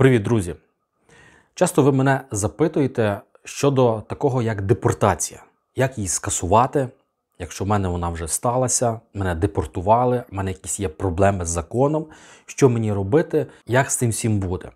Привіт, друзі! Часто ви мене запитуєте щодо такого, як депортація, як її скасувати, якщо в мене вона вже сталася, мене депортували, в мене якісь є проблеми з законом, що мені робити, як з цим всім буде.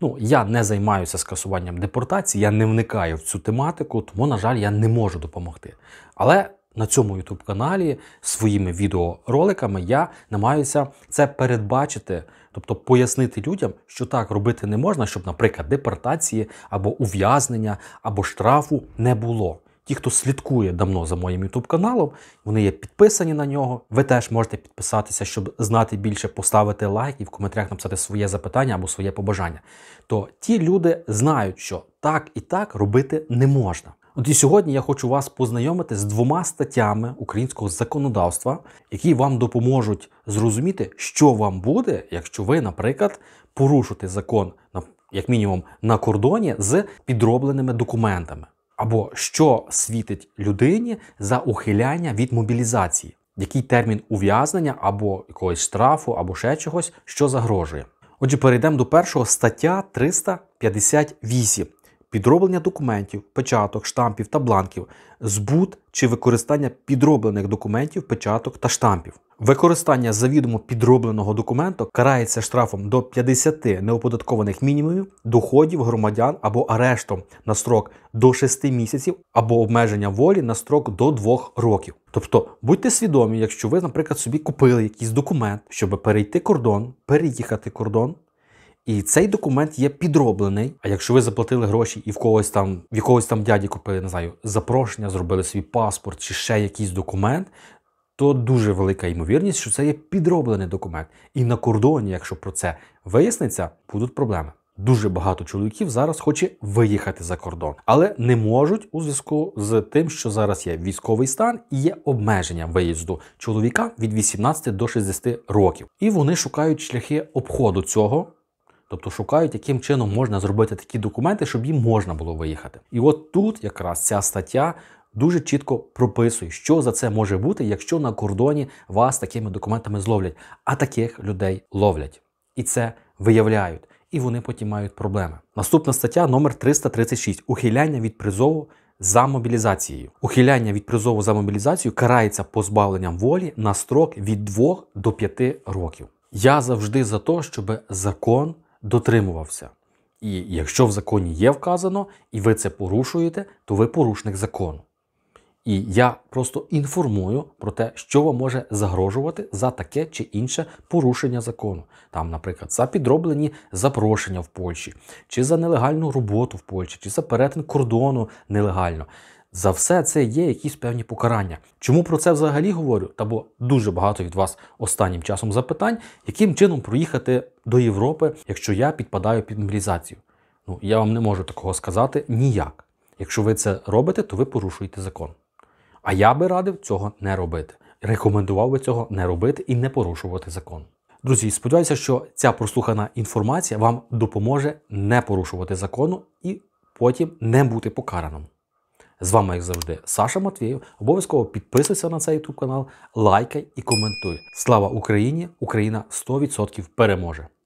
Ну, я не займаюся скасуванням депортації, я не вникаю в цю тематику, тому, на жаль, я не можу допомогти. Але на цьому youtube каналі своїми відеороликами я намагаюся це передбачити, тобто пояснити людям, що так робити не можна, щоб, наприклад, депортації або ув'язнення, або штрафу не було. Ті, хто слідкує давно за моїм youtube каналом, вони є підписані на нього. Ви теж можете підписатися, щоб знати більше, поставити лайк і в коментарях написати своє запитання або своє побажання. То ті люди знають, що так і так робити не можна. От і сьогодні я хочу вас познайомити з двома статтями українського законодавства, які вам допоможуть зрозуміти, що вам буде, якщо ви, наприклад, порушите закон як мінімум на кордоні з підробленими документами, або що світить людині за ухиляння від мобілізації, який термін ув'язнення або якогось штрафу, або ще чогось, що загрожує. Отже, перейдемо до першого стаття 358 підроблення документів, печаток, штампів та бланків, збут чи використання підроблених документів, печаток та штампів. Використання завідомо підробленого документу карається штрафом до 50 неоподаткованих мінімумів доходів громадян або арештом на строк до 6 місяців або обмеження волі на строк до 2 років. Тобто будьте свідомі, якщо ви, наприклад, собі купили якийсь документ, щоб перейти кордон, переїхати кордон, і цей документ є підроблений. А якщо ви заплатили гроші і в когось там, в якогось там дяді купили, не знаю, запрошення, зробили свій паспорт чи ще якийсь документ, то дуже велика ймовірність, що це є підроблений документ. І на кордоні, якщо про це виясниться, будуть проблеми. Дуже багато чоловіків зараз хоче виїхати за кордон, але не можуть у зв'язку з тим, що зараз є військовий стан і є обмеження виїзду чоловіка від 18 до 60 років. І вони шукають шляхи обходу цього. Тобто шукають, яким чином можна зробити такі документи, щоб їм можна було виїхати. І от тут якраз ця стаття дуже чітко прописує, що за це може бути, якщо на кордоні вас такими документами зловлять, а таких людей ловлять. І це виявляють. І вони потім мають проблеми. Наступна стаття номер 336 ухиляння від призову за мобілізацією. Ухиляння від призову за мобілізацію карається позбавленням волі на строк від 2 до 5 років. Я завжди за те, щоб закон дотримувався. І якщо в законі є вказано, і ви це порушуєте, то ви порушник закону. І я просто інформую про те, що вам може загрожувати за таке чи інше порушення закону. Там, наприклад, за підроблені запрошення в Польщі, чи за нелегальну роботу в Польщі, чи за перетин кордону нелегально. За все це є якісь певні покарання. Чому про це взагалі говорю? Та бо дуже багато від вас останнім часом запитань, яким чином проїхати до Європи, якщо я підпадаю під мобілізацію. Ну я вам не можу такого сказати ніяк. Якщо ви це робите, то ви порушуєте закон. А я би радив цього не робити. Рекомендував би цього не робити і не порушувати закон. Друзі, сподіваюся, що ця прослухана інформація вам допоможе не порушувати закону і потім не бути покараним. З вами, як завжди, Саша Матвієв. Обов'язково підписуйся на цей YouTube канал, лайкай і коментуй. Слава Україні! Україна 100% переможе!